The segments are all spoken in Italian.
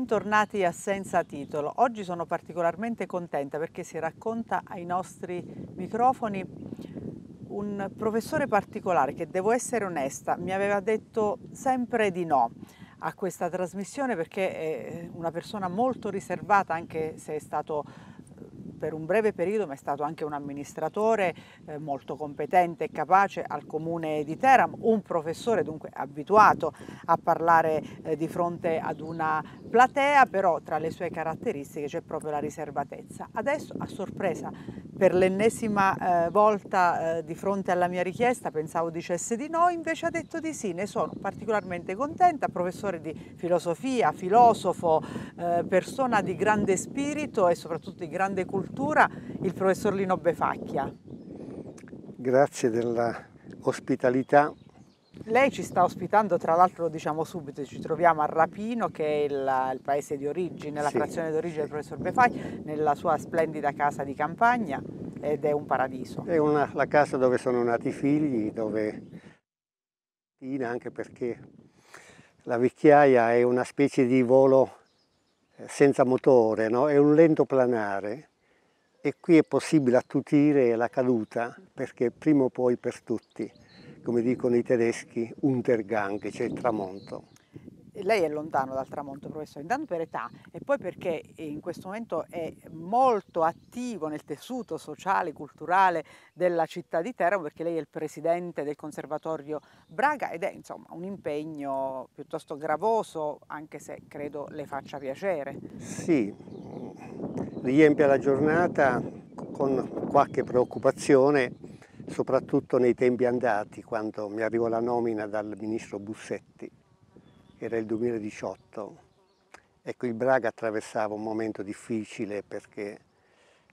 Bentornati a Senza Titolo. Oggi sono particolarmente contenta perché si racconta ai nostri microfoni un professore particolare che, devo essere onesta, mi aveva detto sempre di no a questa trasmissione perché è una persona molto riservata anche se è stato per un breve periodo, ma è stato anche un amministratore eh, molto competente e capace al comune di Teramo, un professore dunque abituato a parlare eh, di fronte ad una platea, però tra le sue caratteristiche c'è proprio la riservatezza. Adesso a sorpresa per l'ennesima eh, volta eh, di fronte alla mia richiesta, pensavo dicesse di no, invece ha detto di sì, ne sono particolarmente contenta, professore di filosofia, filosofo, eh, persona di grande spirito e soprattutto di grande cultura cultura il professor Lino Befacchia. Grazie dell'ospitalità. Lei ci sta ospitando, tra l'altro lo diciamo subito, ci troviamo a Rapino che è il, il paese di origine, la sì, frazione d'origine sì. del professor Befacchia, nella sua splendida casa di campagna ed è un paradiso. È una, la casa dove sono nati i figli, dove anche perché la vecchiaia è una specie di volo eh, senza motore, no? è un lento planare e qui è possibile attutire la caduta perché prima o poi per tutti, come dicono i tedeschi, Untergang, cioè il tramonto lei è lontano dal tramonto, professore, intanto per età e poi perché in questo momento è molto attivo nel tessuto sociale, e culturale della città di Teramo, perché lei è il presidente del Conservatorio Braga ed è insomma un impegno piuttosto gravoso, anche se credo le faccia piacere. Sì, riempie la giornata con qualche preoccupazione, soprattutto nei tempi andati, quando mi arrivò la nomina dal ministro Bussetti era il 2018. Ecco, il Braga attraversava un momento difficile perché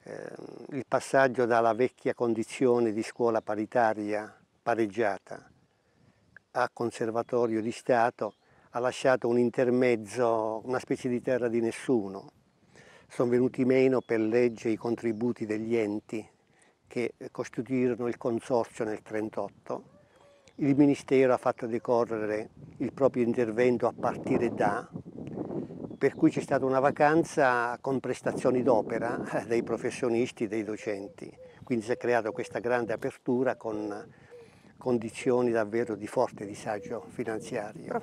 eh, il passaggio dalla vecchia condizione di scuola paritaria pareggiata a conservatorio di Stato ha lasciato un intermezzo, una specie di terra di nessuno. Sono venuti meno per legge i contributi degli enti che costituirono il consorzio nel 1938 il Ministero ha fatto decorrere il proprio intervento a partire da, per cui c'è stata una vacanza con prestazioni d'opera dei professionisti, dei docenti. Quindi si è creata questa grande apertura con condizioni davvero di forte disagio finanziario. Però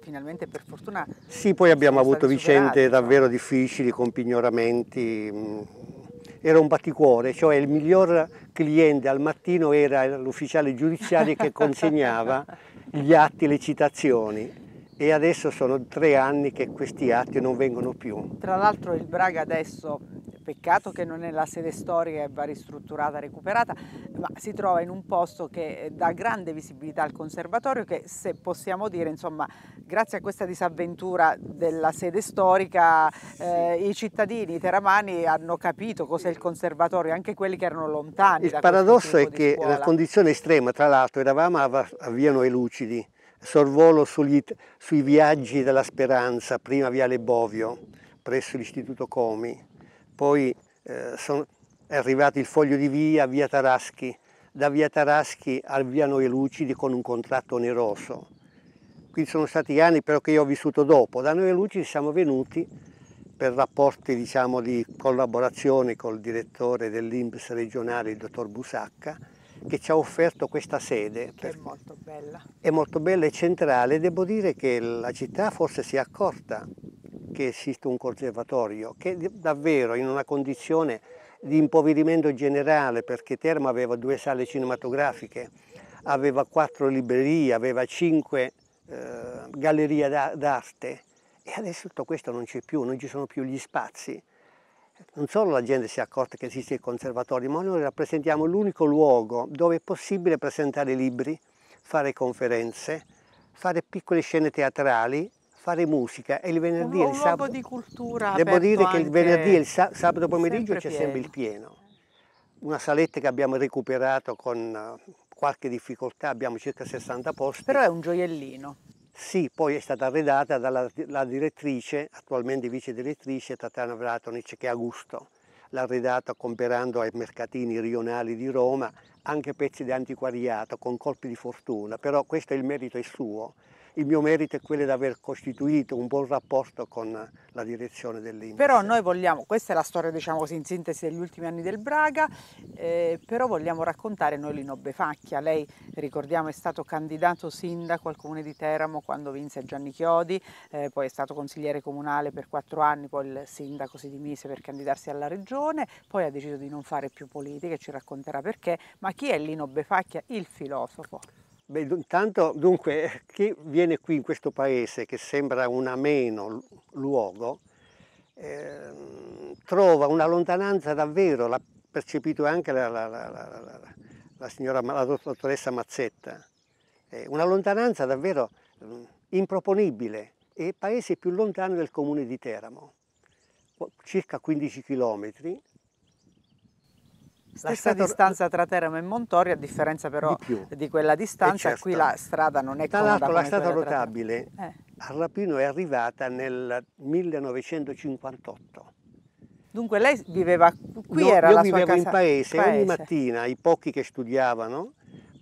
finalmente per fortuna... Sì, poi abbiamo avuto vicende superati, davvero no? difficili con pignoramenti mm, era un batticuore, cioè il miglior cliente al mattino era l'ufficiale giudiziario che consegnava gli atti, le citazioni e adesso sono tre anni che questi atti non vengono più. Tra l'altro il Braga adesso peccato che non è la sede storica e va ristrutturata, recuperata, ma si trova in un posto che eh, dà grande visibilità al conservatorio che se possiamo dire, insomma, grazie a questa disavventura della sede storica eh, i cittadini i teramani hanno capito cos'è il conservatorio, anche quelli che erano lontani. Il paradosso è che la condizione estrema, tra l'altro, eravamo a Viano e Lucidi, sorvolo sugli, sui viaggi della speranza, prima Viale Bovio, presso l'Istituto Comi, poi eh, sono, è arrivato il foglio di via a via Taraschi, da via Taraschi al via Noi Lucidi con un contratto oneroso. Quindi sono stati anni però che io ho vissuto dopo. Da Noi Lucidi siamo venuti per rapporti diciamo, di collaborazione col direttore dell'Inps regionale, il dottor Busacca, che ci ha offerto questa sede. Che è molto bella. È molto bella e centrale. Devo dire che la città forse si è accorta che esiste un conservatorio, che davvero in una condizione di impoverimento generale, perché Terma aveva due sale cinematografiche, aveva quattro librerie, aveva cinque eh, gallerie d'arte e adesso tutto questo non c'è più, non ci sono più gli spazi non solo la gente si è accorta che esiste il conservatorio, ma noi rappresentiamo l'unico luogo dove è possibile presentare libri, fare conferenze, fare piccole scene teatrali, fare musica e il venerdì un, e il sabato... di cultura Devo dire che il venerdì e il sabato pomeriggio c'è sempre il pieno. Una saletta che abbiamo recuperato con eh, qualche difficoltà, abbiamo circa 60 posti. Però è un gioiellino. Sì, poi è stata arredata dalla direttrice, attualmente vice direttrice Tatiana Vratonic, che ha gusto. L'ha arredata comprando ai mercatini rionali di Roma anche pezzi di antiquariato con colpi di fortuna, però questo è il merito è suo il mio merito è quello di aver costituito un buon rapporto con la direzione dell'Inter. Però noi vogliamo, questa è la storia diciamo così in sintesi degli ultimi anni del Braga, eh, però vogliamo raccontare noi Lino Befacchia, lei ricordiamo è stato candidato sindaco al comune di Teramo quando vinse Gianni Chiodi, eh, poi è stato consigliere comunale per quattro anni, poi il sindaco si dimise per candidarsi alla regione, poi ha deciso di non fare più politica, e ci racconterà perché, ma chi è Lino Befacchia, il filosofo? Beh, intanto, dunque, eh, chi viene qui in questo paese, che sembra un ameno luogo, eh, trova una lontananza davvero, l'ha percepito anche la, la, la, la signora, la dottoressa Mazzetta, eh, una lontananza davvero improponibile e il paese più lontano del comune di Teramo, circa 15 chilometri, Stessa distanza tra Teramo e Montorio, a differenza però di, di quella distanza, certo. qui la strada non è Tra l'altro la strada rotabile eh. a Rapino è arrivata nel 1958. Dunque lei viveva qui? No, era io la vivevo casa... in paese, paese, ogni mattina i pochi che studiavano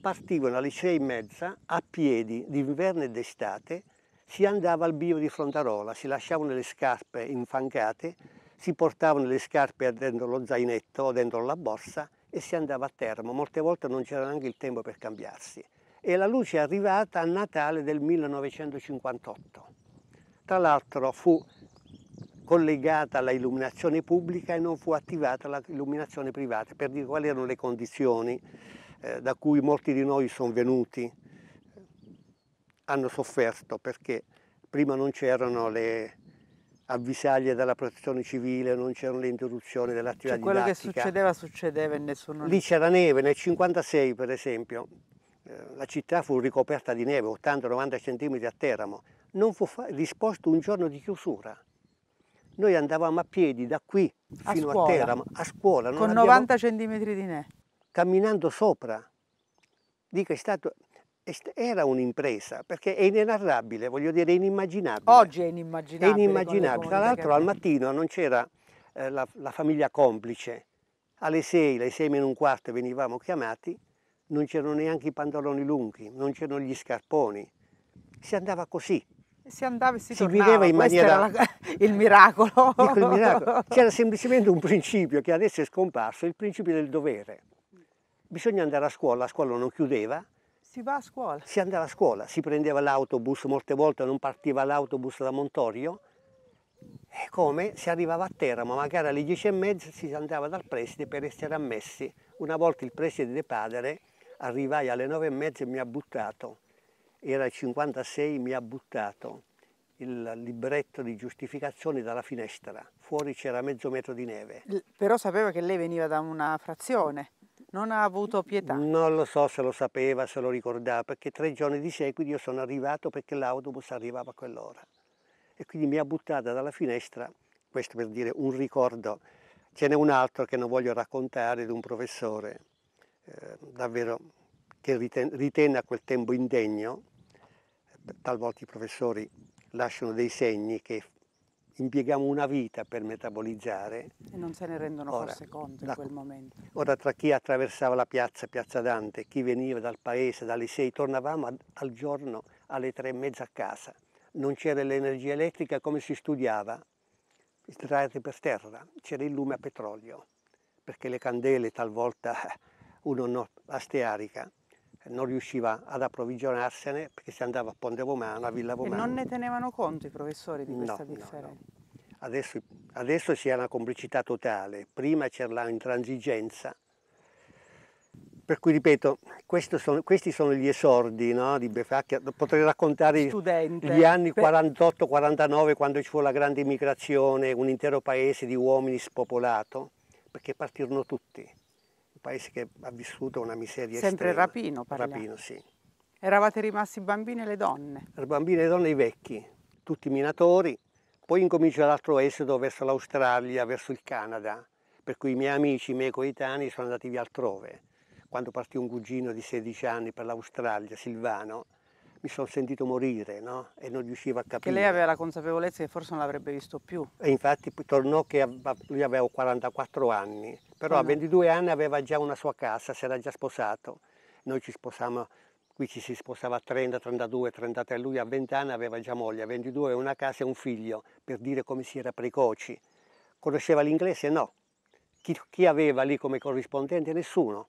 partivano alle sei e mezza a piedi d'inverno e d'estate, si andava al bio di Frontarola, si lasciavano le scarpe infancate si portavano le scarpe dentro lo zainetto o dentro la borsa e si andava a Termo, molte volte non c'era neanche il tempo per cambiarsi. E la luce è arrivata a Natale del 1958. Tra l'altro fu collegata all'illuminazione pubblica e non fu attivata l'illuminazione privata, per dire quali erano le condizioni eh, da cui molti di noi sono venuti, eh, hanno sofferto perché prima non c'erano le avvisaglie dalla protezione civile, non c'erano le interruzioni cioè, dell'attività cioè, quello che succedeva, succedeva e nessuno... Lì c'era neve, nel 56 per esempio, eh, la città fu ricoperta di neve, 80-90 cm a Teramo, non fu disposto un giorno di chiusura. Noi andavamo a piedi da qui fino scuola. a Teramo, a scuola. Con 90 abbiamo... cm di neve. Camminando sopra. Dico, è stato era un'impresa, perché è inenarrabile, voglio dire, è inimmaginabile. Oggi è inimmaginabile. È inimmaginabile. Tra l'altro al mattino non c'era eh, la, la, famiglia complice. Alle 6, alle 6 meno un quarto venivamo chiamati, non c'erano neanche i pantaloni lunghi, non c'erano gli scarponi. Si andava così. Si andava e si, si viveva in maniera... La... Ecco, il miracolo. C'era semplicemente un principio che adesso è scomparso, il principio del dovere. Bisogna andare a scuola, la scuola non chiudeva, si va a scuola? Si andava a scuola, si prendeva l'autobus, molte volte non partiva l'autobus da Montorio. E come? Si arrivava a terra, ma magari alle dieci e mezza si andava dal preside per essere ammessi. Una volta il preside di padre arrivai alle nove e mezza e mi ha buttato. Era il 56, mi ha buttato il libretto di giustificazione dalla finestra. Fuori c'era mezzo metro di neve. Però sapeva che lei veniva da una frazione. Non ha avuto pietà? Non lo so se lo sapeva, se lo ricordava, perché tre giorni di seguito io sono arrivato perché l'autobus arrivava a quell'ora. E quindi mi ha buttata dalla finestra, questo per dire un ricordo. Ce n'è un altro che non voglio raccontare di un professore, eh, davvero, che riten- ritenne a quel tempo indegno. Talvolta i professori lasciano dei segni che impieghiamo una vita per metabolizzare. E non se ne rendono ora, forse conto da, in quel momento. Ora tra chi attraversava la piazza, piazza Dante, chi veniva dal paese dalle 6, tornavamo ad, al giorno alle tre e mezza a casa. Non c'era l'energia elettrica come si studiava, strade per terra, c'era il lume a petrolio, perché le candele talvolta uno no, astearica non riusciva ad approvvigionarsene perché si andava a Ponte Romano, a Villa Romana. E non ne tenevano conto i professori di questa differenza? No, no. Adesso, adesso si ha una complicità totale, prima c'era l'intransigenza, per cui ripeto, sono, questi sono gli esordi no, di Befacchia, potrei raccontare Studente. gli anni 48-49 quando ci fu la grande immigrazione, un intero paese di uomini spopolato, perché partirono tutti paese che ha vissuto una miseria Sempre estrema. Sempre Rapino parliamo. Rapino, sì. Eravate rimasti bambini e le donne? Le bambine e le donne e i vecchi, tutti minatori. Poi incomincia l'altro esodo verso l'Australia, verso il Canada, per cui i miei amici, i miei coetanei sono andati via altrove. Quando partì un cugino di 16 anni per l'Australia, Silvano, mi sono sentito morire no? e non riuscivo a capire. Che lei aveva la consapevolezza che forse non l'avrebbe visto più. E infatti tornò che lui aveva 44 anni, però a 22 anni aveva già una sua casa, si era già sposato. Noi ci sposammo, qui ci si sposava a 30, 32, 33, lui a 20 anni aveva già moglie, a 22 una casa e un figlio, per dire come si era precoci. Conosceva l'inglese? No. Chi, chi aveva lì come corrispondente? Nessuno.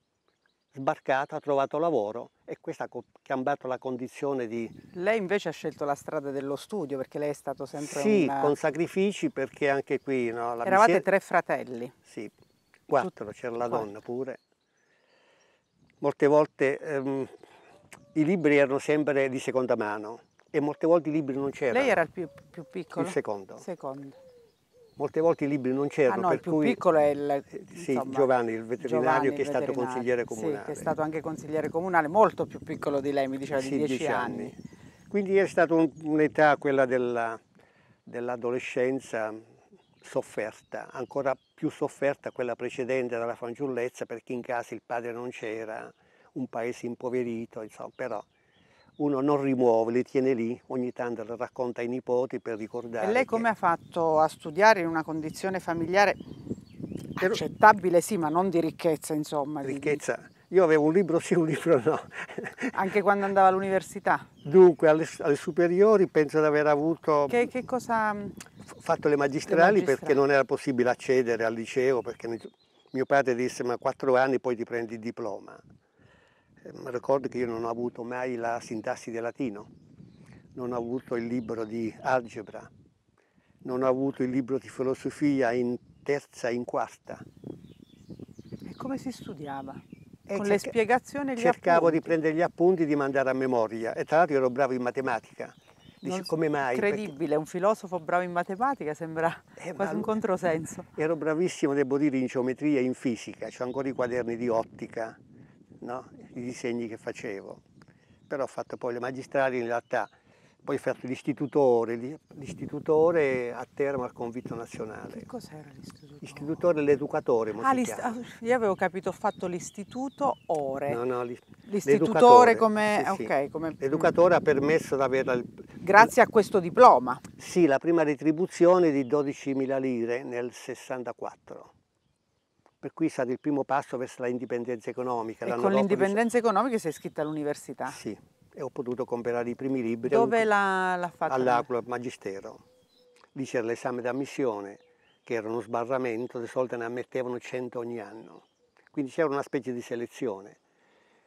Sbarcato, ha trovato lavoro e questa ha cambiato la condizione di... Lei invece ha scelto la strada dello studio perché lei è stato sempre sì, un... Sì, con sacrifici perché anche qui... No, Eravate miseria... tre fratelli. Sì, quattro, c'era la donna pure. Molte volte ehm, i libri erano sempre di seconda mano e molte volte i libri non c'erano. Lei era il più, più piccolo? Il secondo. secondo. Molte volte i libri non c'erano. Ah no, il più cui, piccolo è il, eh, insomma, sì, Giovanni, il veterinario Giovanni, che è veterinario, stato consigliere comunale. Sì, che è stato anche consigliere comunale, molto più piccolo di lei, mi diceva di 10 anni. anni. Quindi è stata un'età, quella dell'adolescenza, sofferta, ancora più sofferta quella precedente dalla fanciullezza perché in casa il padre non c'era, un paese impoverito, insomma, però uno non rimuove, li tiene lì, ogni tanto le racconta ai nipoti per ricordare. E lei come che... ha fatto a studiare in una condizione familiare accettabile, sì, ma non di ricchezza, insomma? Ricchezza. Io avevo un libro sì, un libro no. Anche quando andava all'università? Dunque, alle, alle, superiori penso di aver avuto... Che, che cosa fatto le magistrali, magistrali perché non era possibile accedere al liceo, perché mio padre disse ma quattro anni poi ti prendi il diploma. Eh, mi ricordo che io non ho avuto mai la sintassi del latino, non ho avuto il libro di algebra, non ho avuto il libro di filosofia in terza e in quarta. E come si studiava? E eh, Con le spiegazioni e gli Cercavo appunti. di prendere gli appunti e di mandare a memoria e tra l'altro ero bravo in matematica Dici, non, come mai? Incredibile, perché... un filosofo bravo in matematica sembra eh, quasi ma... un controsenso. Ero bravissimo, devo dire, in geometria e in fisica, ho ancora i quaderni di ottica, no? i disegni che facevo, però ho fatto poi le magistrali in realtà poi ho fatto l'istitutore, l'istitutore a Terma al convitto nazionale. Che cos'era l'istitutore? L'istitutore l'educatore. Ah, ah, io avevo capito, ho fatto l'istituto ore. No, no, l'istitutore come... Sì, okay, come... L'educatore ha permesso di avere... Grazie a questo diploma. Sì, la prima retribuzione di 12.000 lire nel 64 per cui è stato il primo passo verso l'indipendenza economica. E con l'indipendenza economica sei iscritta all'università? Sì, e ho potuto comprare i primi libri. Dove l'ha, l'ha fatto? All'Aquila Magistero. Lì c'era l'esame d'ammissione, che era uno sbarramento, di solito ne ammettevano 100 ogni anno. Quindi c'era una specie di selezione.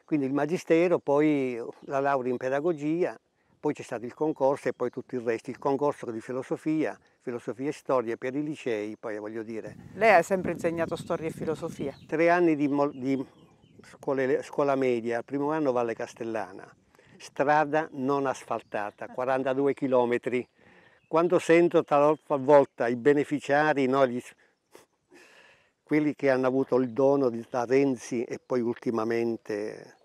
Quindi il Magistero, poi la laurea in pedagogia, poi c'è stato il concorso e poi tutto il resto, il concorso di filosofia, filosofia e storia per i licei, poi voglio dire. Lei ha sempre insegnato storia e filosofia? Tre anni di, di scuole, scuola media, il primo anno Valle Castellana, strada non asfaltata, 42 chilometri. Quando sento talvolta i beneficiari, no, gli, quelli che hanno avuto il dono di, da Renzi e poi ultimamente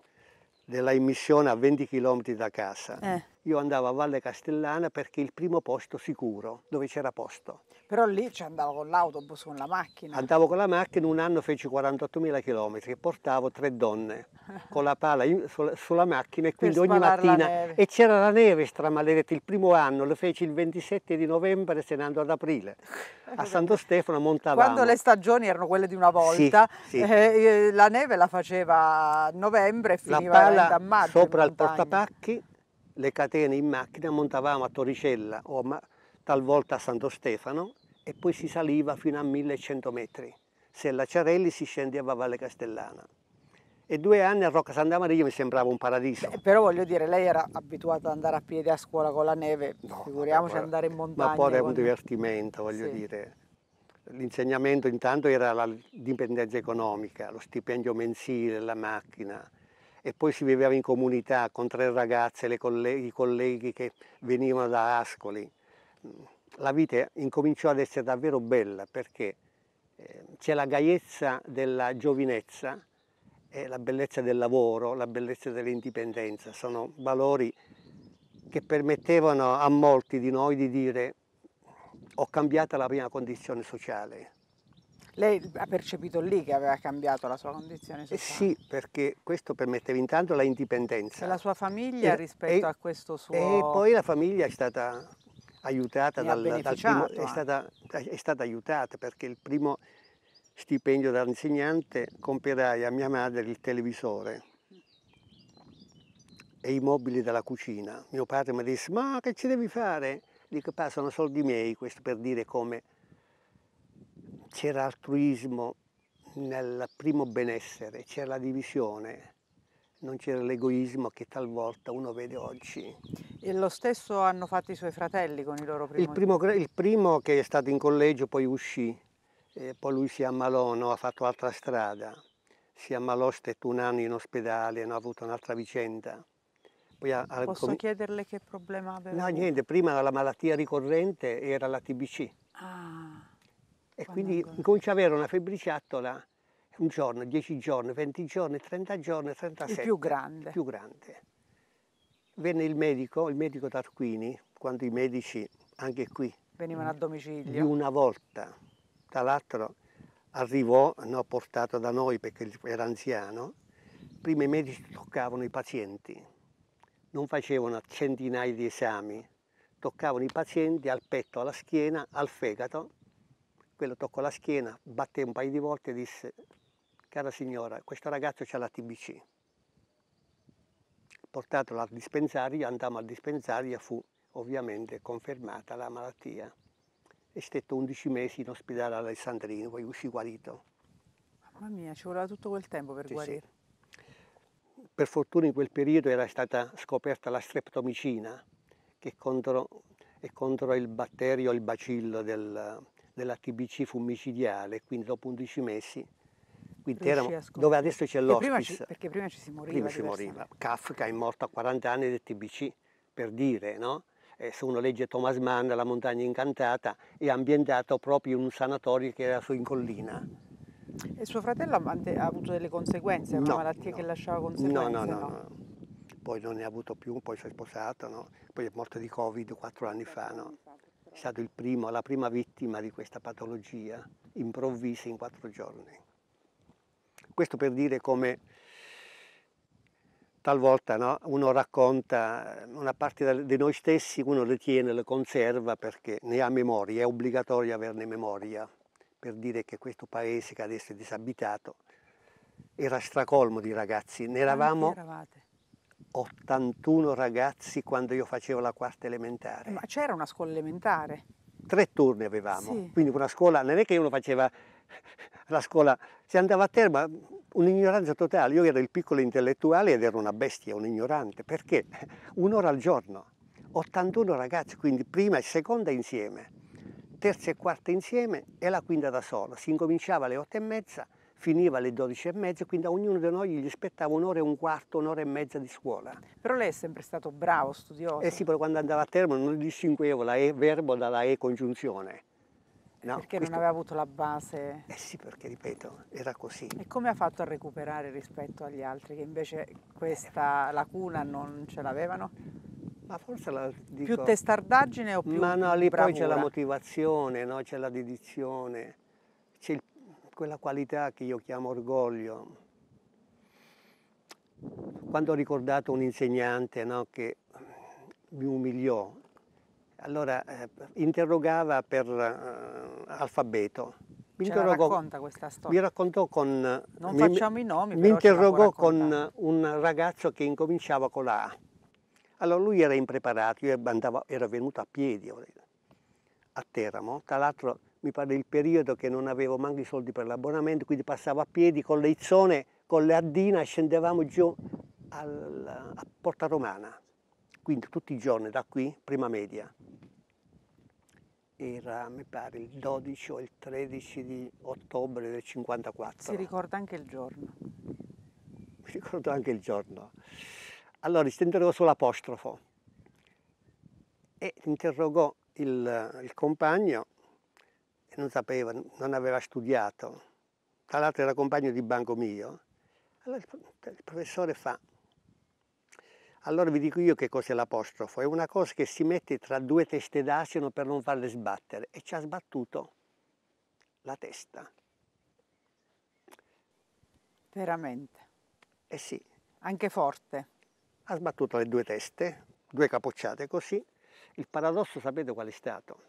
della immissione a 20 km da casa, eh io andavo a Valle Castellana perché il primo posto sicuro, dove c'era posto. Però lì ci andavo con l'autobus, con la macchina. Andavo con la macchina, un anno feci 48.000 km e portavo tre donne con la pala in, sulla, sulla, macchina e quindi ogni mattina... E c'era la neve stramaledetta, il primo anno, lo feci il 27 di novembre se ne andò ad aprile. A Santo Stefano montavamo. Quando le stagioni erano quelle di una volta, sì, sì. Eh, eh, la neve la faceva a novembre e finiva a maggio. sopra il portapacchi le catene in macchina, montavamo a Torricella o a, talvolta a Santo Stefano e poi si saliva fino a 1100 metri. Se la Ciarelli si scendeva a Valle Castellana. E due anni a Rocca Santa Maria mi sembrava un paradiso. Beh, però voglio dire, lei era abituata ad andare a piedi a scuola con la neve, no, figuriamoci poi, andare in montagna. Ma poi era un quando... divertimento, voglio sì. dire. L'insegnamento intanto era la dipendenza economica, lo stipendio mensile, la macchina, e poi si viveva in comunità con tre ragazze, colleghi, i colleghi che venivano da Ascoli. La vita incominciò ad essere davvero bella perché ehm, c'è la gaiezza della giovinezza e la bellezza del lavoro, la bellezza dell'indipendenza. Sono valori che permettevano a molti di noi di dire ho cambiato la mia condizione sociale, lei ha percepito lì che aveva cambiato la sua condizione eh sociale? Sì, perché questo permetteva intanto la indipendenza. E la sua famiglia e, rispetto e, a questo suo... E poi la famiglia è stata aiutata dal, dal primo, è, eh. stata, è stata aiutata perché il primo stipendio dall'insegnante comperai a mia madre il televisore e i mobili della cucina. Mio padre mi disse, ma che ci devi fare? Dico, passano soldi miei, questo per dire come c'era altruismo nel primo benessere, c'era la divisione, non c'era l'egoismo che talvolta uno vede oggi. E lo stesso hanno fatto i suoi fratelli con i loro primi? Il primo, il primo che è stato in collegio poi uscì, eh, poi lui si ammalò, no? ha fatto altra strada, si ammalò, stette un anno in ospedale, no? avuto un'altra vicenda. Ha, Posso com... chiederle che problema aveva? No, avuto? niente, prima la malattia ricorrente era la TBC e quindi Quando... incomincia ad avere una febbriciattola un giorno, dieci giorni, venti giorni, trenta giorni, 37. Il più grande. Il più grande. Venne il medico, il medico Tarquini, quando i medici, anche qui, venivano a domicilio. Di una volta, tra l'altro arrivò, no, portato da noi perché era anziano, prima i medici toccavano i pazienti, non facevano centinaia di esami, toccavano i pazienti al petto, alla schiena, al fegato quello toccò la schiena, batté un paio di volte e disse, cara signora, questo ragazzo ha la TBC. Portatelo al dispensario, andammo al dispensario, fu ovviamente confermata la malattia e stetto 11 mesi in ospedale all'Alessandrino, poi uscì guarito. Mamma mia, ci voleva tutto quel tempo per sì, guarire. Sì. Per fortuna in quel periodo era stata scoperta la streptomicina che contro, è contro il batterio, il bacillo del, della TBC fumicidiale, quindi dopo 11 mesi, eramo, dove adesso c'è l'hospice. Perché prima ci si moriva. Prima si moriva. Kafka è morto a 40 anni del TBC, per dire, no? Eh, se uno legge Thomas Mann, La montagna incantata, è ambientato proprio in un sanatorio che era su in collina. E suo fratello ha, avuto delle conseguenze, una no, malattia no. che lasciava conseguenze? No, no, no, no. Poi non ne ha avuto più, poi si è sposato, Poi è morto di Covid quattro anni fa, no? è stato primo, la prima vittima di questa patologia improvvisa in quattro giorni. Questo per dire come talvolta no, uno racconta una parte di noi stessi, uno le tiene, le conserva perché ne ha memoria, è obbligatorio averne memoria per dire che questo paese che adesso è disabitato era stracolmo di ragazzi, ne eravamo 81 ragazzi quando io facevo la quarta elementare. Ma c'era una scuola elementare? Tre turni avevamo, sì. quindi una scuola, non è che uno faceva la scuola, si andava a terra, ma un'ignoranza totale. Io ero il piccolo intellettuale ed ero una bestia, un ignorante, perché un'ora al giorno, 81 ragazzi, quindi prima e seconda insieme, terza e quarta insieme e la quinta da solo. Si incominciava alle otto e mezza, finiva alle 12 e mezza, quindi a ognuno di noi gli spettava un'ora e un quarto, un'ora e mezza di scuola. Però lei è sempre stato bravo, studioso. Eh sì, però quando andava a termine non distinguevo la E verbo dalla E congiunzione. No, perché questo... non aveva avuto la base. Eh sì, perché ripeto, era così. E come ha fatto a recuperare rispetto agli altri che invece questa eh. lacuna non ce l'avevano? Ma forse la dico... Più testardaggine o più Ma no, lì bravura. poi c'è la motivazione, no? c'è la dedizione quella qualità che io chiamo orgoglio. Quando ho ricordato un insegnante no, che mi umiliò, allora eh, interrogava per eh, alfabeto. Mi cioè, racconta questa storia. Mi raccontò con... Non mi, facciamo i nomi, Mi interrogò con un ragazzo che incominciava con la A. Allora lui era impreparato, io andavo, era venuto a piedi a Teramo, tra l'altro mi pare il periodo che non avevo manco i soldi per l'abbonamento, quindi passavo a piedi con le izzone, con le addine, scendevamo giù al, a Porta Romana, quindi tutti i giorni da qui, prima media. Era, mi pare, il 12 o il 13 di ottobre del 54. Si ricorda anche il giorno. Mi ricordo anche il giorno. Allora, stenderò solo apostrofo. E interrogò il, il compagno non sapeva, non aveva studiato, tra l'altro era compagno di banco mio. Allora il professore fa, allora vi dico io che cos'è l'apostrofo, è una cosa che si mette tra due teste d'asino per non farle sbattere e ci ha sbattuto la testa. Veramente? Eh sì. Anche forte? Ha sbattuto le due teste, due capocciate così. Il paradosso sapete qual è stato?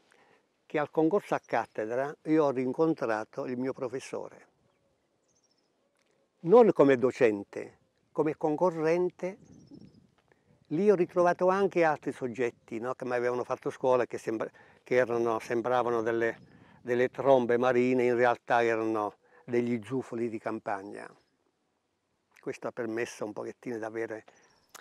che al concorso a cattedra io ho rincontrato il mio professore. Non come docente, come concorrente. Lì ho ritrovato anche altri soggetti no, che mi avevano fatto scuola, che, sembra, che erano, sembravano delle, delle trombe marine, in realtà erano degli zufoli di campagna. Questo ha permesso un pochettino di avere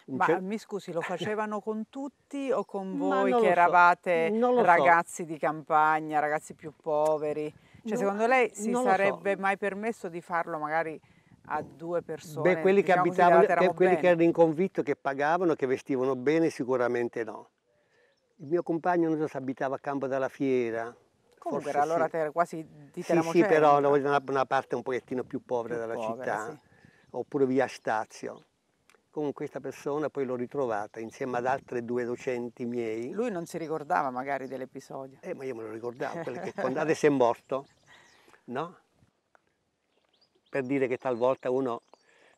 ma mi scusi, lo facevano con tutti o con voi che eravate so. ragazzi so. di campagna, ragazzi più poveri? Cioè, no, secondo lei si sarebbe so. mai permesso di farlo magari a due persone? Beh, quelli diciamo, che abitavano, che, quelli che erano in convitto, che pagavano, che vestivano bene, sicuramente no. Il mio compagno non so se abitava a Campo della Fiera. Comunque era allora sì. quasi di Sì, sì, però una, una parte un pochettino più povera più della povera, città, sì. oppure via Stazio con questa persona poi l'ho ritrovata insieme ad altre due docenti miei. Lui non si ricordava magari dell'episodio. Eh, ma io me lo ricordavo, perché quando adesso è morto, no? Per dire che talvolta uno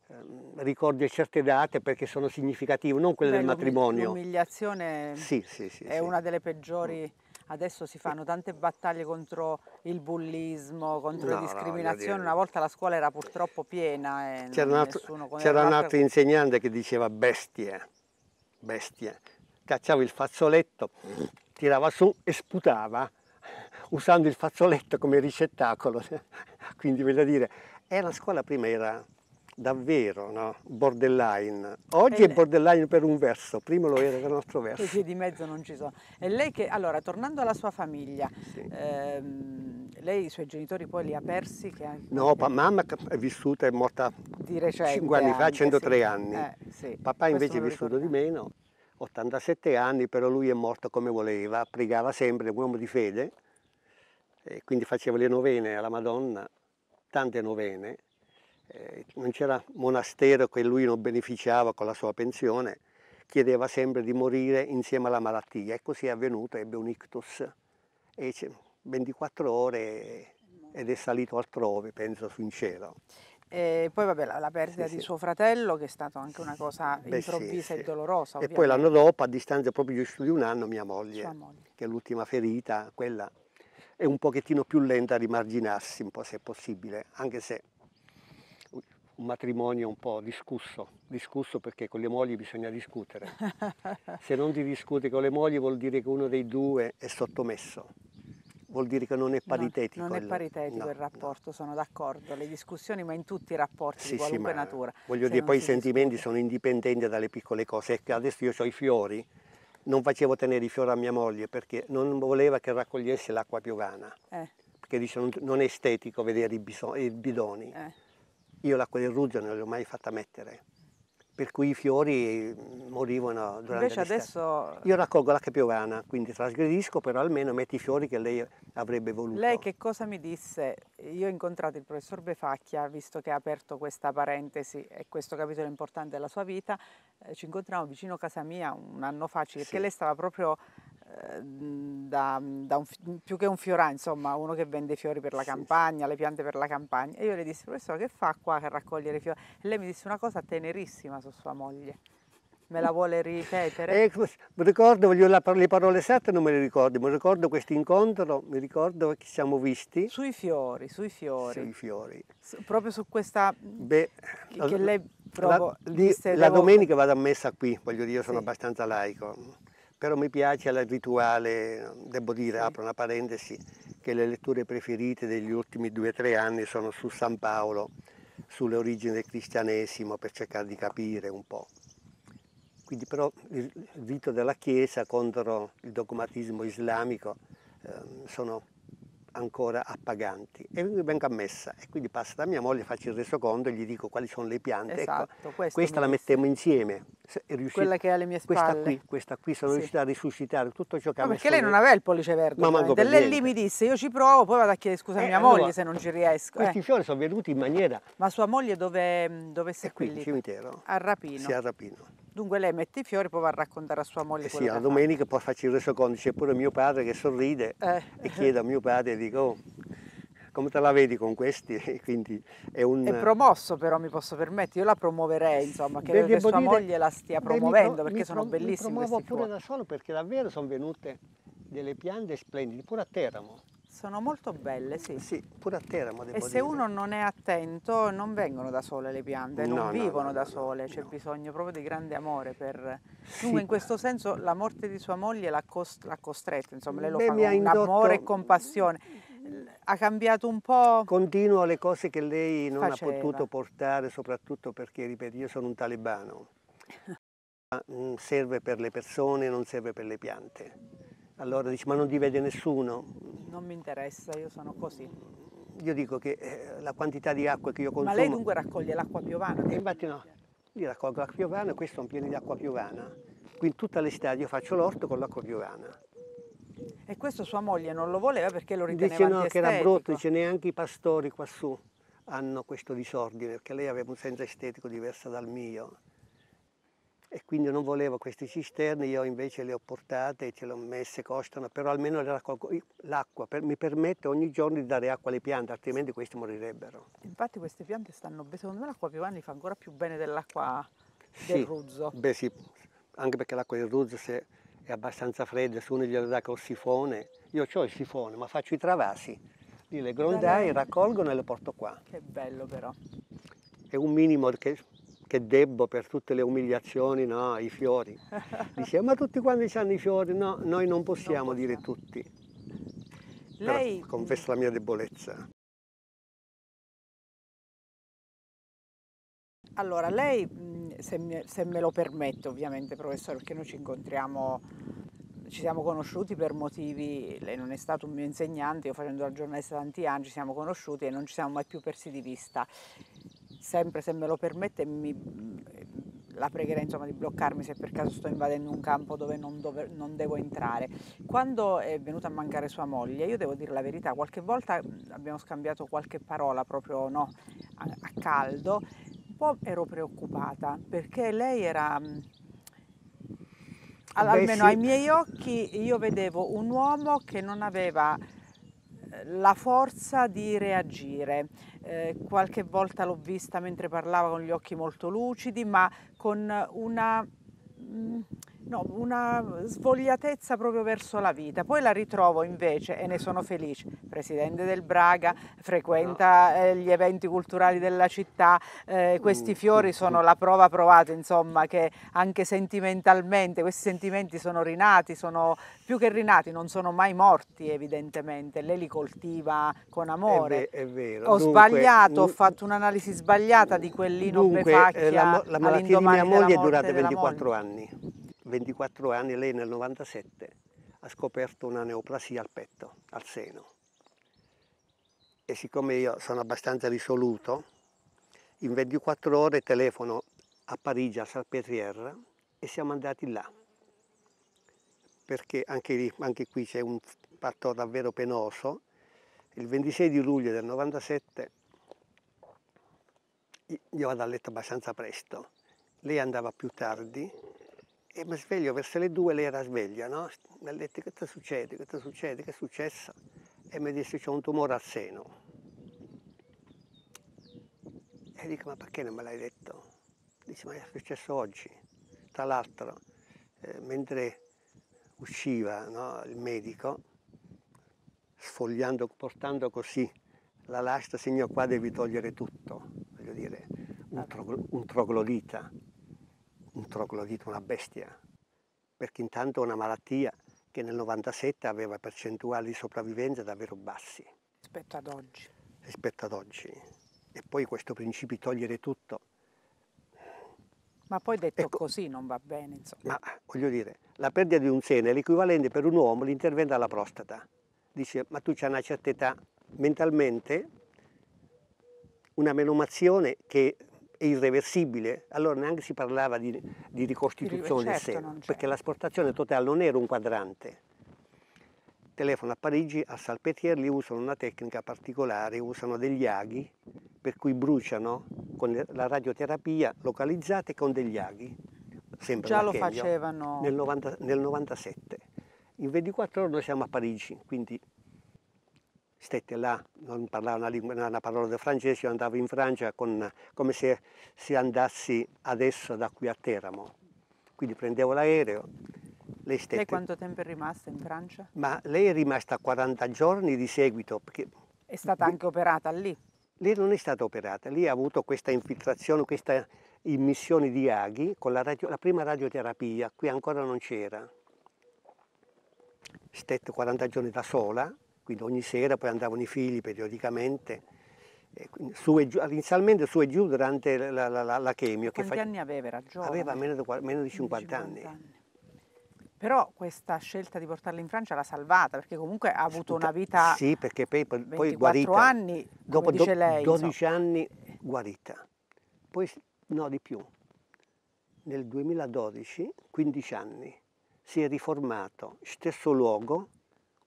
eh, ricorda certe date perché sono significative, non quelle Beh, del matrimonio. L'umiliazione sì, sì, sì, è una delle peggiori... Mm adesso si fanno tante battaglie contro il bullismo, contro no, le discriminazioni, no, una volta la scuola era purtroppo piena e eh, c'era nessuno C'era un altro insegnante che diceva bestie, bestie. cacciava il fazzoletto, tirava su e sputava usando il fazzoletto come ricettacolo, quindi voglio dire, e eh, la scuola prima era davvero no? borderline. Oggi è borderline per un verso, prima lo era per un altro verso. Così di mezzo non ci sono. E lei che, allora, tornando alla sua famiglia, sì. ehm, lei i suoi genitori poi li ha persi? Anche... No, mamma è vissuta, è morta di 5 anni fa, 103 sì. anni. Eh, sì. Papà invece è vissuto ricordo. di meno, 87 anni, però lui è morto come voleva, pregava sempre, un uomo di fede, quindi faceva le novene alla Madonna, tante novene eh, non c'era monastero che lui non beneficiava con la sua pensione, chiedeva sempre di morire insieme alla malattia e così è avvenuto, ebbe un ictus e 24 ore ed è salito altrove, penso, su in cielo. E poi vabbè, la, la perdita sì, di sì. suo fratello che è stata anche una cosa Beh, improvvisa sì, e dolorosa. Ovviamente. E poi l'anno dopo, a distanza proprio giusto di un anno, mia moglie, moglie. che è l'ultima ferita, quella è un pochettino più lenta a rimarginarsi, un po' se è possibile, anche se un matrimonio un po' discusso, discusso perché con le mogli bisogna discutere. Se non ti discuti con le mogli vuol dire che uno dei due è sottomesso, vuol dire che non è paritetico. No, non è paritetico no, il rapporto, no. sono d'accordo, le discussioni, ma in tutti i rapporti sì, di qualunque sì, natura. Voglio dire, poi i sentimenti discute. sono indipendenti dalle piccole cose, adesso io ho i fiori, non facevo tenere i fiori a mia moglie perché non voleva che raccogliesse l'acqua piovana, eh. perché dice non, è estetico vedere i, i bidoni. Eh io l'acqua del ruggio non l'ho mai fatta mettere, per cui i fiori mm, morivano durante Invece adesso... Io raccolgo l'acqua piovana, quindi trasgredisco, però almeno metti i fiori che lei avrebbe voluto. Lei che cosa mi disse? Io ho incontrato il professor Befacchia, visto che ha aperto questa parentesi e questo capitolo importante della sua vita, eh, ci incontriamo vicino a casa mia un anno fa perché sì. lei stava proprio da, da un, più che un fiorà, insomma, uno che vende i fiori per la campagna, sì. le piante per la campagna. E io le dissi, professore, che fa qua a raccogliere i fiori? E lei mi disse una cosa tenerissima su sua moglie. Me la vuole ripetere? Eh, mi ricordo, la, le parole esatte non me le ricordo, mi ricordo questo incontro, mi ricordo che ci siamo visti. Sui fiori, sui fiori. Sui fiori. Su, proprio su questa... Beh, che, la, che lei proprio... La, la domenica vado a messa qui, voglio dire, io sono sì. abbastanza laico però mi piace il rituale, devo dire, apro una parentesi, che le letture preferite degli ultimi due o tre anni sono su San Paolo, sulle origini del cristianesimo, per cercare di capire un po'. Quindi però il rito della Chiesa contro il dogmatismo islamico eh, sono ancora appaganti e vengo a messa e quindi passa da mia moglie, faccio il resoconto e gli dico quali sono le piante. Ecco, esatto, ecco, questa la mettiamo insieme. Riuscito, Quella che è alle mie spalle. Questa qui, questa qui sono sì. riuscita a risuscitare tutto ciò che no, ha Perché lei non aveva il pollice verde. Ma manco lei lì mi disse io ci provo, poi vado a chiedere scusa a eh, mia allora, moglie se non ci riesco. Eh. Questi eh. fiori sono venuti in maniera... Ma sua moglie dove, mm, dove è qui? Qui, in cimitero. A Rapino. Sì, a Rapino. Dunque lei mette i fiori, poi va a raccontare a sua moglie. Eh sì, la domenica poi faccio il resoconto, c'è pure mio padre che sorride eh. e chiede a mio padre, dico, oh, come te la vedi con questi? Quindi è un... È promosso però, mi posso permettere, io la promuoverei, insomma, che Beh, sua dire... moglie la stia promuovendo, Beh, mi, perché mi sono bellissime. Mi promuovo pure fuori. da solo, perché davvero sono venute delle piante splendide, pure a Teramo. Sono molto belle, sì. Sì, pure a Teramo devo E se dire. uno non è attento, non vengono da sole le piante, no, non no, vivono no, da sole, c'è bisogno proprio di grande amore per... Sì. Dunque in questo senso la morte di sua moglie l'ha, cost... costretta, insomma, lei lo Beh, fa con indotto... amore e compassione. Ha cambiato un po'... Continuo le cose che lei non faceva. ha potuto portare, soprattutto perché, ripeto, io sono un talebano. Mm, serve per le persone, non serve per le piante allora dici ma non ti vede nessuno? Non mi interessa, io sono così. Io dico che eh, la quantità di acqua che io consumo... Ma lei dunque raccoglie l'acqua piovana? Eh, infatti no, io raccolgo l'acqua piovana, e questo è un pieno di acqua piovana. Quindi tutta l'estate io faccio l'orto con l'acqua piovana. E questo sua moglie non lo voleva perché lo riteneva Dice no, che era brutto, dice neanche i pastori quassù hanno questo disordine, perché lei aveva un senso estetico diverso dal mio e quindi non volevo queste cisterne, io invece le ho portate, e ce le ho messe, costano, però almeno l'acqua per, mi permette ogni giorno di dare acqua alle piante, altrimenti queste morirebbero. Infatti queste piante stanno, secondo me l'acqua piovani fa ancora più bene dell'acqua sì, del ruzzo. Beh sì, anche perché l'acqua del ruzzo se è abbastanza fredda, se uno gliela dà col sifone, io ho il sifone, ma faccio i travasi, lì le grondai, raccolgono e le porto qua. Che bello però. È un minimo che che debbo per tutte le umiliazioni, no, i fiori. Dice, ma tutti quanti hanno i fiori, no, noi non possiamo, non possiamo. dire tutti. Lei... Però confesso la mia debolezza. Allora, lei, se me, se me lo permette ovviamente, professore, perché noi ci incontriamo ci siamo conosciuti per motivi, lei non è stato un mio insegnante, io facendo la giornalista tanti anni ci siamo conosciuti e non ci siamo mai più persi di vista sempre se me lo permette mi, la pregherei insomma, di bloccarmi se per caso sto invadendo un campo dove non, dove non, devo entrare. Quando è venuta a mancare sua moglie, io devo dire la verità, qualche volta abbiamo scambiato qualche parola proprio no, a, a caldo, un po' ero preoccupata perché lei era almeno Beh, sì. ai miei occhi io vedevo un uomo che non aveva la forza di reagire. Eh, qualche volta l'ho vista mentre parlava con gli occhi molto lucidi, ma con una... Mh, mm, no, una svogliatezza proprio verso la vita. Poi la ritrovo invece e ne sono felice. Presidente del Braga, frequenta no. Ah. eh, gli eventi culturali della città, eh, questi fiori sono la prova provata, insomma, che anche sentimentalmente questi sentimenti sono rinati, sono più che rinati, non sono mai morti evidentemente. Lei li coltiva con amore. È, vero. Ho dunque, sbagliato, ho fatto un'analisi sbagliata di quellino dunque, Befacchia. La, la malattia di mia moglie è durata 24 anni. 24 anni, lei nel 97 ha scoperto una neoplasia al petto, al seno. E siccome io sono abbastanza risoluto, in 24 ore telefono a Parigi, a Salpêtrière, e siamo andati là. Perché anche, lì, anche qui c'è un fatto davvero penoso. Il 26 di luglio del 97 io vado a letto abbastanza presto. Lei andava più tardi e eh, mi sveglio verso le due, lei era sveglia, no? Mi ha detto che ti succede, che ti succede, che è successo? E mi disse c'è un tumore al seno. E dico ma perché non me l'hai detto? Dice ma è successo oggi. Tra l'altro, eh, mentre usciva no, il medico, sfogliando, portando così la lastra, segno qua devi togliere tutto, voglio dire, un, troglo, un troglodita troglodita, una bestia, perché intanto è una malattia che nel 97 aveva percentuali di sopravvivenza davvero bassi. Rispetto ad oggi. Rispetto ad oggi. E poi questo principio di togliere tutto. Ma poi detto ecco, così non va bene, insomma. Ma voglio dire, la perdita di un seno è l'equivalente per un uomo all'intervento alla prostata. Dice, ma tu c'hai una certa età, mentalmente una menomazione che è irreversibile, allora neanche si parlava di, di ricostituzione eh, certo, sé, perché l'asportazione totale non era un quadrante. Telefono a Parigi, a Salpetier, lì usano una tecnica particolare, usano degli aghi, per cui bruciano con la radioterapia localizzate con degli aghi. Sempre Già lo facevano. Nel, 90, nel 97. In 24 ore noi siamo a Parigi, quindi stette là, non parlava una, lingua, una parola del francese, io andavo in Francia con, come se, se andassi adesso da qui a Teramo. Quindi prendevo l'aereo, lei stette... Lei quanto tempo è rimasta in Francia? Ma lei è rimasta 40 giorni di seguito. Perché... È stata anche operata lì? Lei non è stata operata, lì ha avuto questa infiltrazione, questa immissione di aghi con la, radio, la prima radioterapia, qui ancora non c'era. Stette 40 giorni da sola, quindi ogni sera poi andavano i figli periodicamente, su giù, inizialmente su e giù durante la, la, la, la chemio. Quanti che anni aveva? Era giovane? Aveva meno di, meno di 50, 50 anni. anni. Però questa scelta di portarla in Francia l'ha salvata, perché comunque ha avuto una vita... Sì, perché poi, poi guarita. anni, dopo dice lei. 12 insomma. anni guarita. Poi, no, di più. Nel 2012, 15 anni, si è riformato, stesso luogo,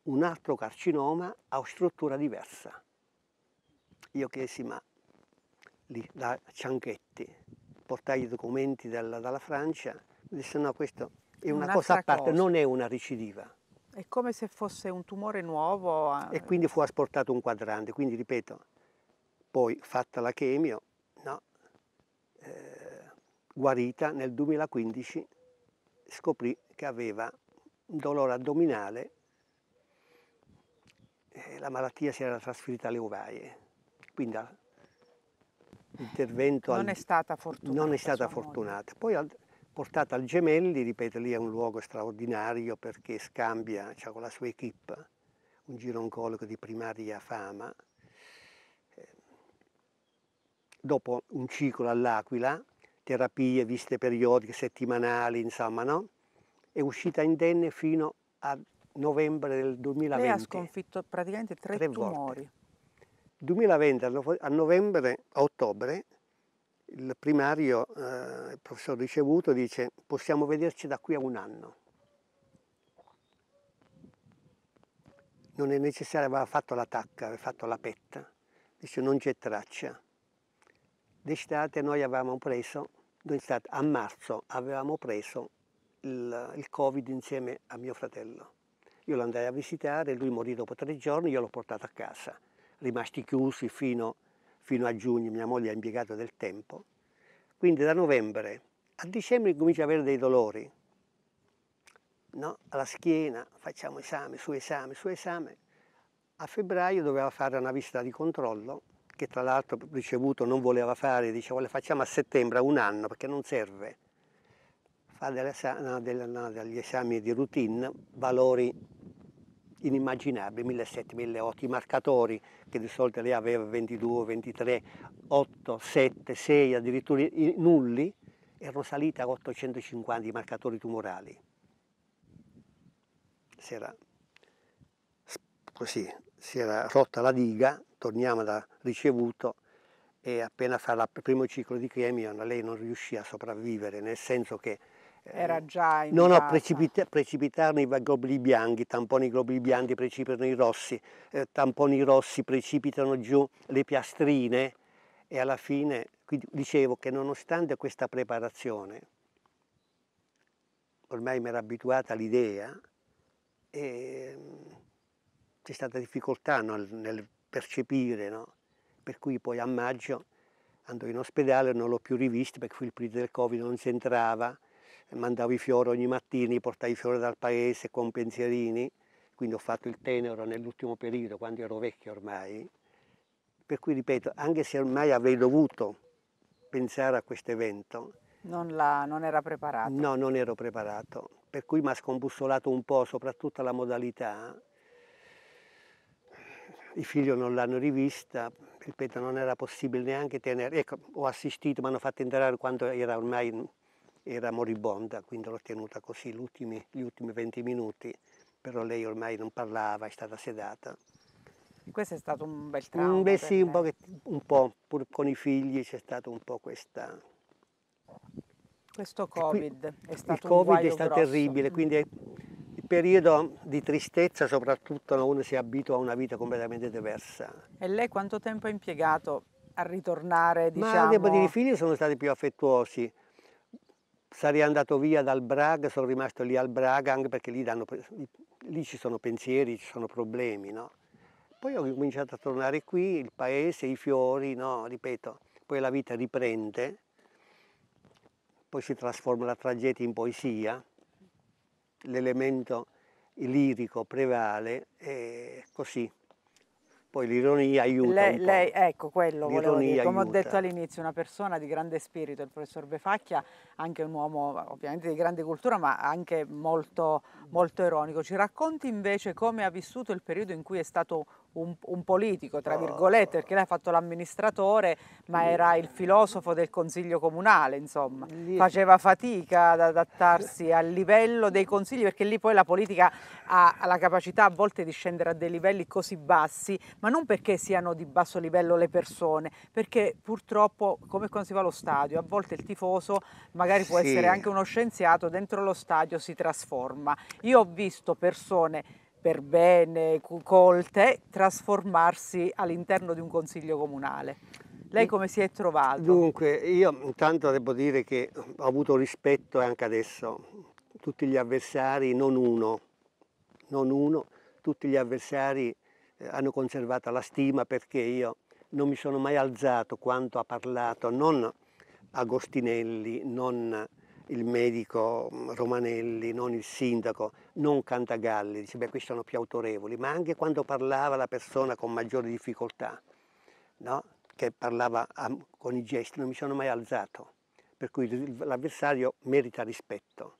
un altro carcinoma ha struttura diversa. Io chiesi ma lì, da Cianchetti, portai i documenti dalla, dalla Francia, mi disse no, questo è una cosa a parte, cosa. non è una recidiva. È come se fosse un tumore nuovo. A... Eh. E quindi fu asportato un quadrante, quindi ripeto, poi fatta la chemio, no, eh, guarita nel 2015, scoprì che aveva un dolore addominale eh, la malattia si era trasferita alle ovaie, quindi l'intervento... Non al... è stata fortunata. Non è stata fortunata. Poi al... portata al Gemelli, ripeto, lì è un luogo straordinario perché scambia cioè, con la sua equip un giro oncologo di primaria fama. Eh, dopo un ciclo all'Aquila, terapie, viste periodiche, settimanali, insomma, no? È uscita indenne fino a novembre del 2020. Lei ha sconfitto praticamente tre, tre tumori. Volte. 2020 a novembre, a ottobre, il primario, eh, il professor ricevuto, dice possiamo vederci da qui a un anno. Non è necessario, aveva fatto la tacca, aveva fatto la petta, dice non c'è traccia. D'estate noi avevamo preso, a marzo avevamo preso il, il Covid insieme a mio fratello io lo andai a visitare, lui morì dopo tre giorni, io l'ho portato a casa. Rimasti chiusi fino, fino a giugno, mia moglie ha impiegato del tempo. Quindi da novembre a dicembre comincia ad avere dei dolori, no? alla schiena, facciamo esame, su esame, su esame. A febbraio doveva fare una visita di controllo, che tra l'altro ricevuto non voleva fare, diceva facciamo a settembre, un anno, perché non serve fa dagli esami di routine valori inimmaginabili, 1700, 1800, i marcatori che di solito lei aveva 22, 23, 8, 7, 6, addirittura nulli, erano saliti a 850 i marcatori tumorali. Si era, così, si era rotta la diga, torniamo da ricevuto, e appena fa il primo ciclo di chemio lei non riuscì a sopravvivere, nel senso che era eh, già in No, no, precipita precipitare nei globuli bianchi, tamponi globuli bianchi precipitano i rossi, eh, tamponi rossi precipitano giù le piastrine e alla fine quindi dicevo che nonostante questa preparazione, ormai mi ero abituata all'idea, eh, c'è stata difficoltà no, nel percepire, no? per cui poi a maggio andò in ospedale, non l'ho più rivisto perché fu il periodo del Covid, non c'entrava, mandavo i fiori ogni mattina, portavo i fiori dal paese con pensierini, quindi ho fatto il tenero nell'ultimo periodo, quando ero vecchio ormai. Per cui ripeto, anche se ormai avrei dovuto pensare a questo evento. Non, non, era preparato? No, non ero preparato, per cui mi ha scombussolato un po', soprattutto la modalità. I figli non l'hanno rivista, ripeto, non era possibile neanche tenere. Ecco, ho assistito, mi hanno fatto entrare quando era ormai era moribonda, quindi l'ho tenuta così ultimi, gli ultimi 20 minuti, però lei ormai non parlava, è stata sedata. questo è stato un bel mm, trauma? beh sì, un po, che, un po', pur con i figli c'è stato un po' questa... Questo Covid qui, è stato Il Covid è stato grosso. terribile, mm. quindi il periodo di tristezza soprattutto uno si abitua a una vita completamente diversa. E lei quanto tempo ha impiegato a ritornare, diciamo? Ma devo dire, i diciamo? figli sono stati più affettuosi, sarei andato via dal Braga, sono rimasto lì al Braga anche perché lì, danno, lì ci sono pensieri, ci sono problemi. No? Poi ho cominciato a tornare qui, il paese, i fiori, no? ripeto, poi la vita riprende, poi si trasforma la tragedia in poesia, l'elemento lirico prevale e così. Poi l'ironia aiuta. Lei, lei ecco quello, volevo dire. come aiuta. ho detto all'inizio, una persona di grande spirito, il professor Befacchia, anche un uomo ovviamente di grande cultura, ma anche molto, molto ironico. Ci racconti invece come ha vissuto il periodo in cui è stato un, un, politico, tra ah. virgolette, perché lei ha fatto l'amministratore, ma era il filosofo del consiglio comunale, insomma. Faceva fatica ad adattarsi al livello dei consigli, perché lì poi la politica ha, la capacità a volte di scendere a dei livelli così bassi, ma non perché siano di basso livello le persone, perché purtroppo, come quando si va allo stadio, a volte il tifoso magari può sì. essere anche uno scienziato, dentro lo stadio si trasforma. Io ho visto persone per bene colte trasformarsi all'interno di un consiglio comunale. Lei mm. come si è trovato? Dunque, io intanto devo dire che ho avuto rispetto anche adesso tutti gli avversari, non uno, non uno, tutti gli avversari eh, hanno conservato la stima perché io non mi sono mai alzato quanto ha parlato non Agostinelli, non il medico mm, Romanelli, non il sindaco, non Cantagalli, dice beh questi sono più autorevoli, ma anche quando parlava la persona con maggiore difficoltà, no? che parlava con i gesti, non mi sono mai alzato, per cui l'avversario merita rispetto,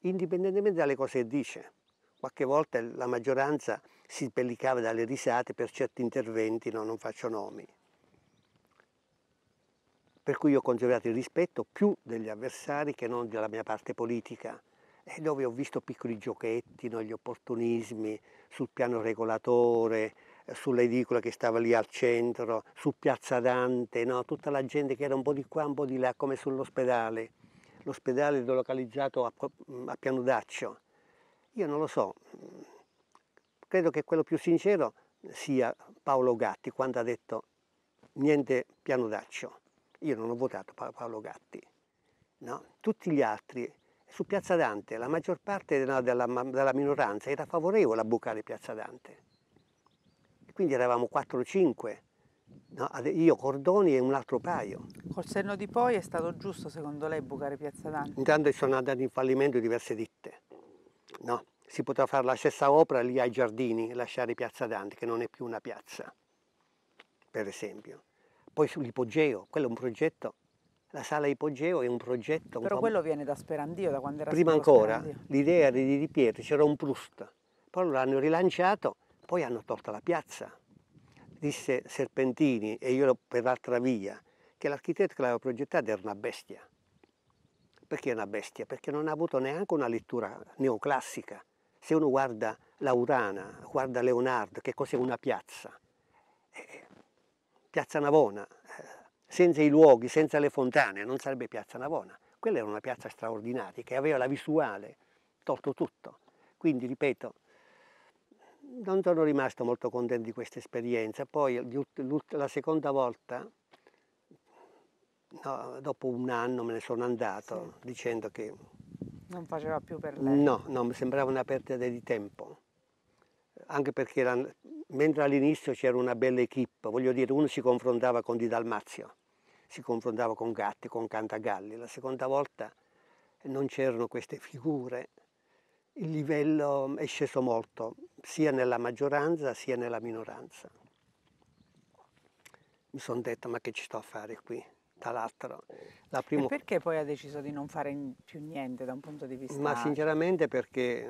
indipendentemente dalle cose che dice. Qualche volta la maggioranza si pellicava dalle risate per certi interventi, no? non faccio nomi per cui ho conservato il rispetto più degli avversari che non della mia parte politica, e dove ho visto piccoli giochetti, no, gli opportunismi sul piano regolatore, eh, sull'edicola che stava lì al centro, su Piazza Dante, no, tutta la gente che era un po' di qua, un po' di là, come sull'ospedale. L'ospedale l'ho localizzato a, mm, a d'accio. Io non lo so, mm, credo che quello più sincero sia Paolo Gatti quando ha detto niente piano d'accio. Io non ho votato Paolo Gatti, no? tutti gli altri su Piazza Dante la maggior parte della, della, della minoranza era favorevole a bucare Piazza Dante. Quindi eravamo 4 o 5, no? io, Cordoni e un altro paio. Col senno di poi è stato giusto secondo lei bucare Piazza Dante? Intanto sono andati in fallimento diverse ditte. No? Si poteva fare la stessa opera lì ai giardini, lasciare Piazza Dante, che non è più una piazza, per esempio. Poi sull'ipogeo, quello è un progetto, la sala ipogeo è un progetto... Però un quello viene da Sperandio, da quando era Prima ancora, l'idea di Di Pietro, c'era un Proust, poi l'hanno rilanciato, poi hanno tolto la piazza. Disse Serpentini, e io per l'altra via, che l'architetto che l'aveva progettata era una bestia. Perché una bestia? Perché non ha avuto neanche una lettura neoclassica. Se uno guarda Laurana, guarda Leonardo, che cos'è una piazza? Piazza Navona, eh, senza i luoghi, senza le fontane, non sarebbe Piazza Navona. Quella era una piazza straordinaria che aveva la visuale, tolto tutto. Quindi, ripeto, non sono rimasto molto contento di questa esperienza. Poi la seconda volta, no, dopo un anno me ne sono andato sì. dicendo che... Non faceva più per lei. No, no, mi sembrava una perdita di tempo. Anche perché mentre all'inizio c'era una bella equip, voglio dire, uno si confrontava con Di Dalmazio, si confrontava con Gatti, con Cantagalli, la seconda volta non c'erano queste figure, il livello è sceso molto, sia nella maggioranza sia nella minoranza. Mi sono detto, ma che ci sto a fare qui? dall'altro. Prima... perché poi ha deciso di non fare più niente da un punto di vista? Ma sinceramente perché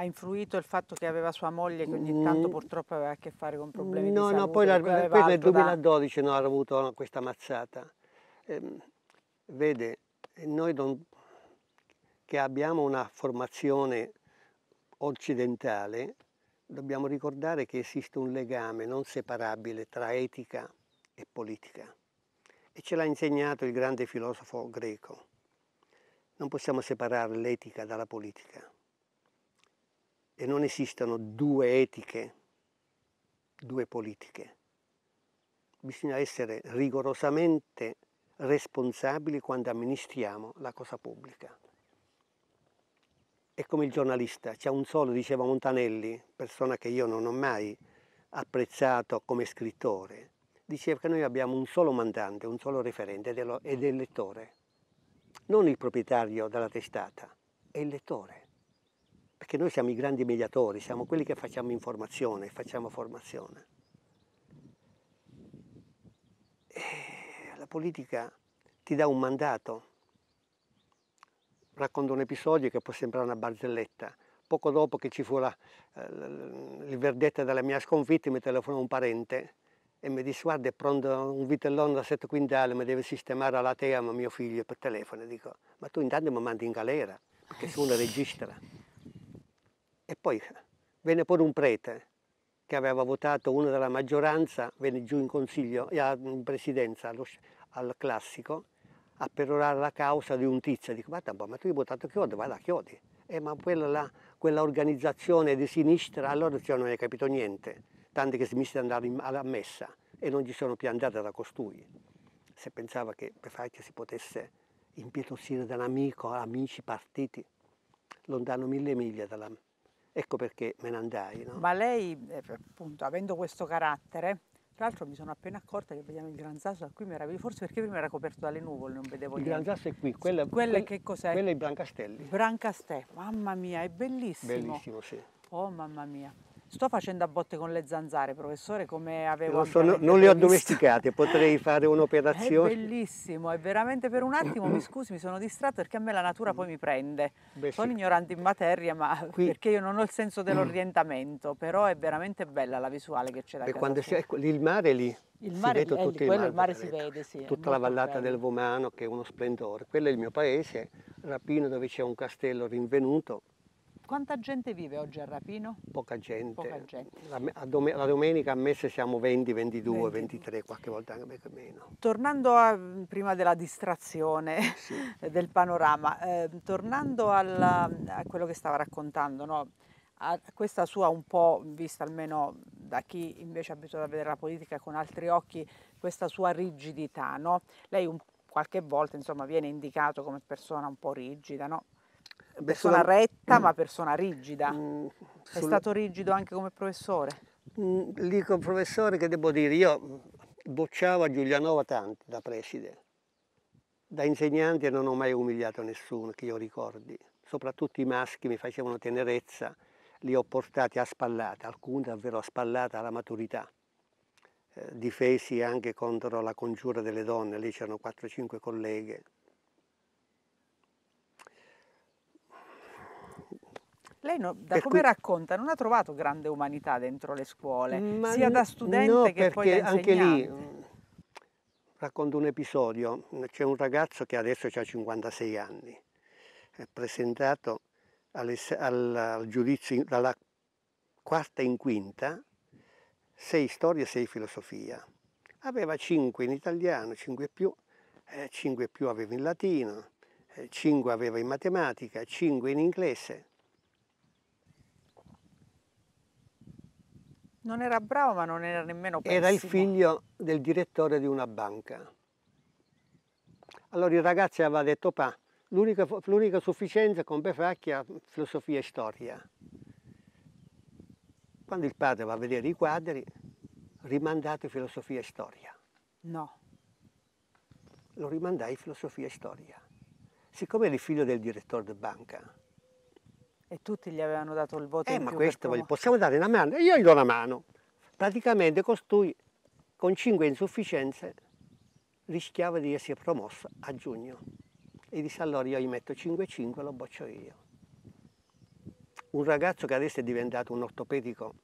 ha influito il fatto che aveva sua moglie che ogni tanto mm-hmm. purtroppo aveva a che fare con problemi no, di salute? No, poi, la, poi nel 2012 da... no, ha avuto questa mazzata. Eh, vede, noi don, che abbiamo una formazione occidentale, dobbiamo ricordare che esiste un legame non separabile tra etica e politica. E ce l'ha insegnato il grande filosofo greco. Non possiamo separare l'etica dalla politica e non esistano due etiche, due politiche. Bisogna essere rigorosamente responsabili quando amministriamo la cosa pubblica. È come il giornalista, c'è un solo, diceva Montanelli, persona che io non ho mai apprezzato come scrittore, diceva che noi abbiamo un solo mandante, un solo referente ed è il lettore, non il proprietario della testata, è il lettore perché noi siamo i grandi mediatori, siamo quelli che facciamo informazione, facciamo formazione. E la politica ti dà un mandato. Racconto un episodio che può sembrare una barzelletta. Poco dopo che ci fu la, eh, il verdetto della mia sconfitta mi telefonò un parente e mi disse guarda è pronto un vitellone da sette quintali, mi deve sistemare alla teama mio figlio per telefono. E dico ma tu intanto mi mandi in galera perché sono una registra. E poi eh, venne pure un prete che aveva votato uno della maggioranza, venne giù in consiglio, in eh, presidenza allo, al classico, a perorare la causa di un tizio. Dico, guarda, ma tu hai votato Chiodi, vai da Chiodi. Eh, ma quella, la, quella, organizzazione di sinistra, allora cioè, non hai capito niente, Tanti che si mise ad andare in, alla messa e non ci sono più andate da costui. Se pensava che per farci si potesse impietosire da un amico, amici, partiti, lontano mille miglia dalla, Ecco perché me ne andai. No? Ma lei, eh, appunto, avendo questo carattere, tra l'altro mi sono appena accorta che vediamo il Gran Sasso da qui meraviglioso, forse perché prima era coperto dalle nuvole, non vedevo niente. Il Gran Sasso è qui, quella, quella quel, che cos'è? Quella è i Brancastelli. Brancastelli, mamma mia, è bellissimo. Bellissimo, sì. Oh mamma mia. Sto facendo a botte con le zanzare, professore, come avevo... Non, sono, non le ho domesticate, potrei fare un'operazione. È bellissimo, è veramente per un attimo, mi scusi, mi sono distratto perché a me la natura poi mi prende. Beh, sono sì. ignorante in materia, ma Qui... perché io non ho il senso dell'orientamento, però è veramente bella la visuale che c'è da quando si... ecco, Il mare è lì, il mare, si vede tutto ecco, lì, il, mare, il mare si vede, sì, Tutta la vallata bello. del Vomano che è uno splendore. Quello è il mio paese, Rapino dove c'è un castello rinvenuto, quanta gente vive oggi a Rapino? Poca gente. Poca gente. La, dom- la, domenica a messe siamo 20, 22, 20. 23, qualche volta anche meno. Tornando a, prima della distrazione sì. del panorama, eh, tornando alla, a quello che stava raccontando, no? a questa sua un po' vista almeno da chi invece è abituato a vedere la politica con altri occhi, questa sua rigidità, no? Lei un, qualche volta insomma, viene indicato come persona un po' rigida, no? persona, persona retta mm. ma persona rigida. Mm, È stato rigido anche come professore? Mm, dico professore che devo dire, io bocciavo a Giulianova tanto da preside. Da insegnante non ho mai umiliato nessuno, che io ricordi. Soprattutto i maschi mi facevano tenerezza, li ho portati a spallata, alcuni davvero a spallata alla maturità. Eh, difesi anche contro la congiura delle donne, lì c'erano 4-5 colleghe Lei no, da per come cui... racconta non ha trovato grande umanità dentro le scuole, Ma sia da studente no, che poi da insegnante. anche lì mm, racconto un episodio, c'è un ragazzo che adesso ha 56 anni, è presentato alle, al, al giudizio dalla quarta in quinta, sei storie, sei filosofia. Aveva cinque in italiano, cinque più, eh, più aveva in latino, eh, cinque aveva in matematica, cinque in inglese, Non era bravo ma non era nemmeno pessimo. Era il figlio del direttore di una banca. Allora il ragazzo aveva detto, pa, l'unica sufficienza con Befacchia, filosofia e storia. Quando il padre va a vedere i quadri, rimandate filosofia e storia. No. Lo rimandai filosofia e storia. Siccome era il figlio del direttore di banca, e tutti gli avevano dato il voto eh, ma questo voglio, possiamo dare una mano? io gli do una mano. Praticamente costui, con cinque insufficienze, rischiava di essere promosso a giugno. E disse allora io gli metto 5-5 lo boccio io. Un ragazzo che adesso è diventato un ortopedico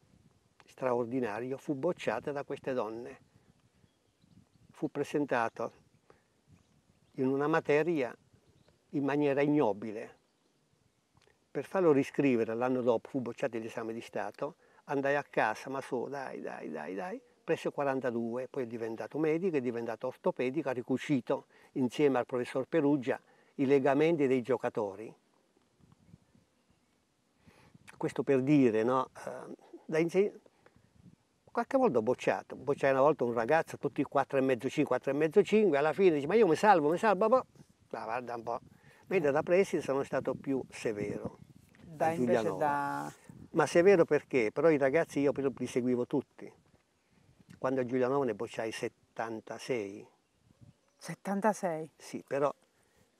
straordinario fu bocciato da queste donne. Fu presentato in una materia in maniera ignobile, per farlo riscrivere l'anno dopo, fu bocciato l'esame di Stato, andai a casa, ma so, dai, dai, dai, dai, presso 42, poi è diventato medico, è diventato ortopedico, ha ricucito insieme al professor Perugia i legamenti dei giocatori. Questo per dire, no? Eh, da insegnare qualche volta ho bocciato, bocciai una volta un ragazzo, tutti 4,5, 5, 5, alla fine dice ma io mi salvo, mi salvo, ma boh, guarda un po', vede da presi sono stato più severo da, Giulianova. Da... Ma se è vero perché, però i ragazzi io li seguivo tutti. Quando a Giulianova ne bocciai 76. 76? Sì, però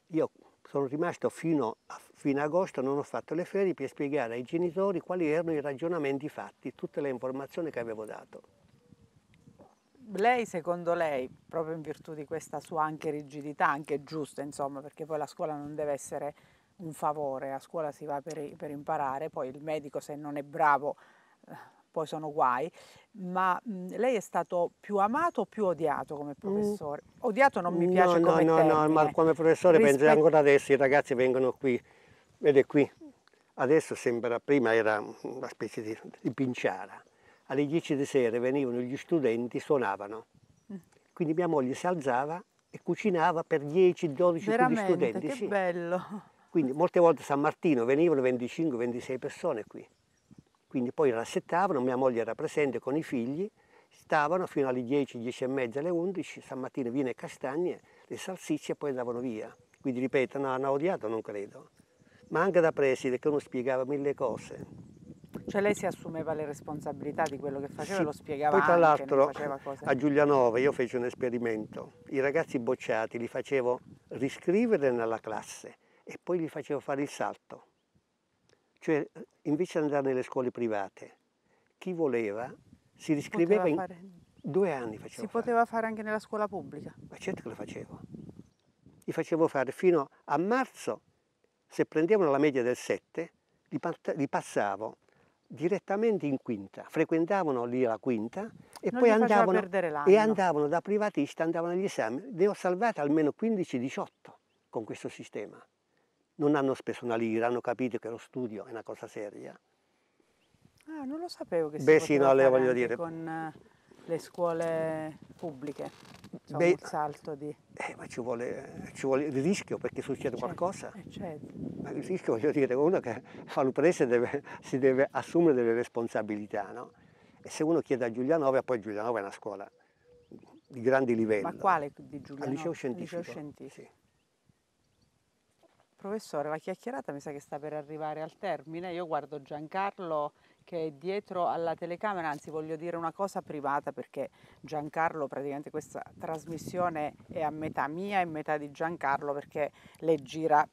io sono rimasto fino a fino agosto non ho fatto le ferie per spiegare ai genitori quali erano i ragionamenti fatti, tutte le informazioni che avevo dato. Lei, secondo lei, proprio in virtù di questa sua anche rigidità, anche giusta, insomma, perché poi la scuola non deve essere un favore, a scuola si va per, per imparare, poi il medico se non è bravo eh, poi sono guai, ma mh, mm, lei è stato più amato o più odiato come mm. professore? Odiato non mi piace no, come no, termine. No, ma come professore Rispe... penso ancora adesso, i ragazzi vengono qui, vede qui, adesso sembra, prima era una specie di, di pinciara, alle 10 di sera venivano gli studenti, suonavano, mm. quindi mia moglie si alzava e cucinava per 10-12 studenti. Veramente, che sì. bello! Quindi molte volte San Martino venivano 25-26 persone qui. Quindi poi rassettavano, mia moglie era presente con i figli, stavano fino alle 10, 10 e mezza, alle 11, San Martino vino e castagne, le salsicce e poi andavano via. Quindi ripeto, no, hanno odiato, non credo. Ma anche da preside che uno spiegava mille cose. Cioè lei si assumeva le responsabilità di quello che faceva, sì, lo spiegava Poi tra l'altro a Giulianova io feci un esperimento. I ragazzi bocciati li facevo riscrivere nella classe e poi gli facevo fare il salto. Cioè, invece di andare nelle scuole private, chi voleva si riscriveva in fare. due anni. si poteva fare anche nella scuola pubblica? Ma certo che lo facevo. Gli facevo fare fino a marzo, se prendevano la media del 7, li, li passavo direttamente in quinta, frequentavano lì la quinta e non poi andavano, e andavano da privatista, andavano agli esami. Ne ho salvate almeno 15-18 con questo sistema non hanno speso una lira, hanno capito che lo studio è una cosa seria. Ah, non lo sapevo che si Beh, sì, no, le voglio dire. con eh, le scuole pubbliche, cioè Beh, salto di... Eh, ma ci vuole, ci vuole, il rischio perché succede certo, qualcosa. Eh, certo. Ma il rischio, voglio dire, uno che fa l'uprese deve, si deve assumere delle responsabilità, no? E se uno chiede a Giulianova, poi Giulianova è una scuola di grandi livelli. Ma quale di Giulianova? Al liceo scientifico. Al liceo scientifico. Sì professore, la chiacchierata mi sa che sta per arrivare al termine. Io guardo Giancarlo che è dietro alla telecamera, anzi voglio dire una cosa privata perché Giancarlo, praticamente questa trasmissione è a metà mia e metà di Giancarlo perché le gira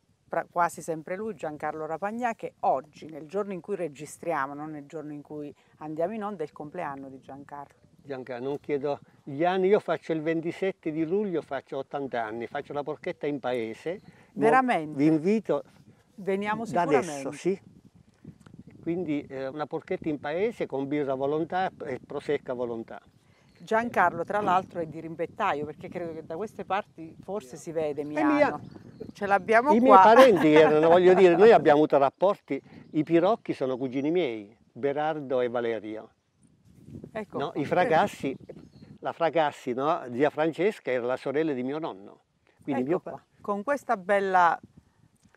quasi sempre lui, Giancarlo Rapagnà, che oggi, nel giorno in cui registriamo, non nel giorno in cui andiamo in onda, è il compleanno di Giancarlo. Giancarlo, non chiedo gli anni, io faccio il 27 di luglio, faccio 80 anni, faccio la porchetta in paese Veramente? Vi invito Veniamo da adesso, sì. Quindi eh, una porchetta in paese con birra volontà e prosecca volontà. Giancarlo tra l'altro è di rimbettaio perché credo che da queste parti forse si vede Milano. Mia... Ce l'abbiamo qua. I miei parenti erano, voglio dire, noi abbiamo avuto rapporti, i Pirocchi sono cugini miei, Berardo e Valerio. Ecco no? I Fragassi, la Fragassi, no? zia Francesca era la sorella di mio nonno. Quindi ecco mio, qua con questa bella...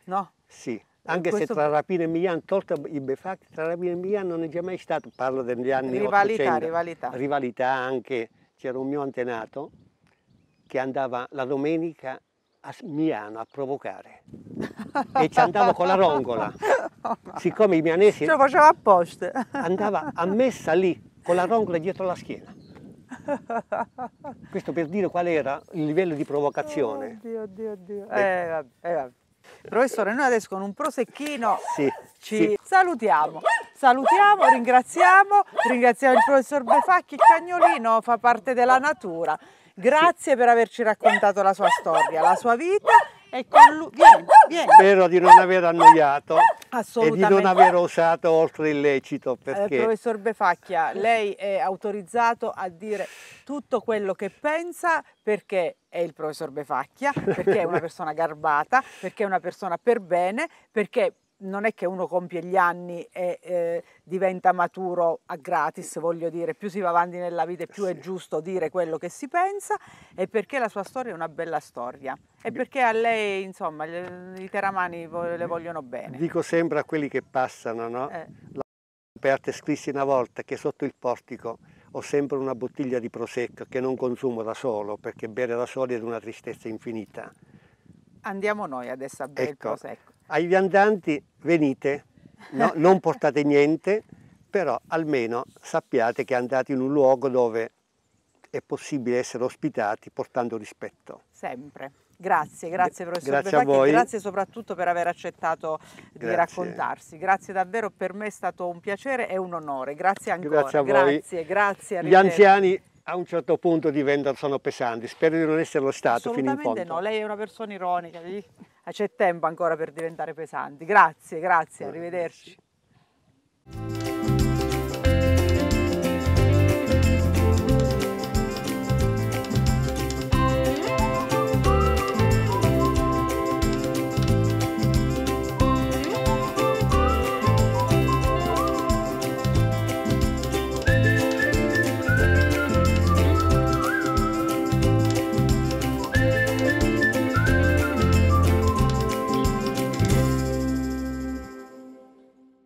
no? Sì, eh, anche questo... se tra Rapina e Migliano, tolto i befacti, tra Rapina e Migliano non c'è mai stato, parlo degli anni rivalità, 800. Rivalità, rivalità. anche, c'era un mio antenato che andava la domenica a Miano a provocare e ci andava con la rongola. Siccome i mianesi... Ce lo faceva apposta. andava a messa lì, con la rongola dietro la schiena. Questo per dire qual era il livello di provocazione. Oddio, oh, oddio, oddio. Ecco. Eh, vabbè, eh, vabbè. Professore, noi adesso con un prosecchino sì, ci sì. salutiamo. Salutiamo, ringraziamo, ringraziamo il professor Befacchi, il cagnolino fa parte della natura. Grazie sì. per averci raccontato la sua storia, la sua vita e con lui, vieni, vieni. Spero di non aver annoiato e di non aver osato oltre il lecito. Eh, perché... Eh, professor Befacchia, lei è autorizzato a dire tutto quello che pensa perché è il professor Befacchia, perché è una persona garbata, perché è una persona per bene, perché non è che uno compie gli anni e eh, diventa maturo a gratis, voglio dire, più si va avanti nella vita e più sì. è giusto dire quello che si pensa e perché la sua storia è una bella storia e perché a lei, insomma, i teramani le vogliono bene. Dico sempre a quelli che passano, no? Eh. La Beate scrissi una volta che sotto il portico ho sempre una bottiglia di prosecco che non consumo da solo perché bere da soli è una tristezza infinita. Andiamo noi adesso a bere ecco. il prosecco. Ai viandanti venite, no? non portate niente, però almeno sappiate che andate in un luogo dove è possibile essere ospitati portando rispetto. Sempre. Grazie, grazie professor grazie Befacchi, a voi. grazie soprattutto per aver accettato grazie. di raccontarsi. Grazie davvero, per me è stato un piacere e un onore. Grazie ancora. Grazie a voi. Grazie, grazie. Gli anziani a un certo punto diventano sono pesanti, spero di non esserlo stato fino in fondo. Assolutamente no, lei è una persona ironica c'è tempo ancora per diventare pesanti. Grazie, grazie, arrivederci.